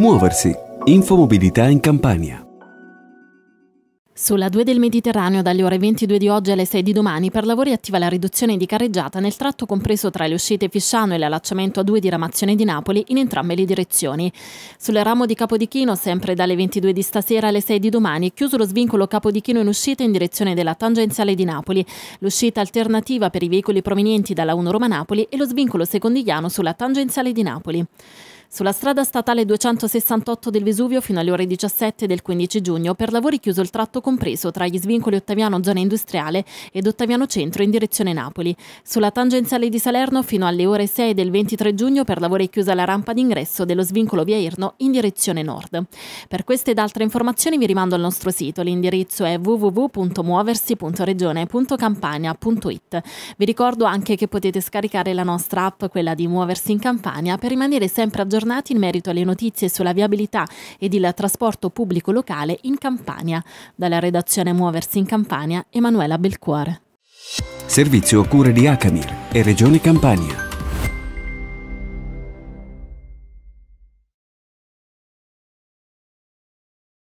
Muoversi. Infomobilità in Campania. Sulla 2 del Mediterraneo dalle ore 22 di oggi alle 6 di domani per lavori attiva la riduzione di carreggiata nel tratto compreso tra le uscite Fisciano e l'allacciamento a 2 di Ramazione di Napoli in entrambe le direzioni. Sul ramo di Capodichino sempre dalle 22 di stasera alle 6 di domani chiuso lo svincolo Capodichino in uscita in direzione della tangenziale di Napoli, l'uscita alternativa per i veicoli provenienti dalla 1 Roma Napoli e lo svincolo secondigliano sulla tangenziale di Napoli. Sulla strada statale 268 del Vesuvio fino alle ore 17 del 15 giugno per lavori chiuso il tratto compreso tra gli svincoli Ottaviano zona industriale ed Ottaviano centro in direzione Napoli. Sulla tangenziale di Salerno fino alle ore 6 del 23 giugno per lavori chiusa la rampa d'ingresso dello svincolo via Irno in direzione nord. Per queste ed altre informazioni vi rimando al nostro sito, l'indirizzo è www.muoversi.regione.campania.it. Vi ricordo anche che potete scaricare la nostra app, quella di Muoversi in Campania, per rimanere sempre aggiornati aggiornati in merito alle notizie sulla viabilità ed il trasporto pubblico locale in Campania. Dalla redazione Muoversi in Campania, Emanuela Belcuore. Servizio cure di Acamir e Regione Campania.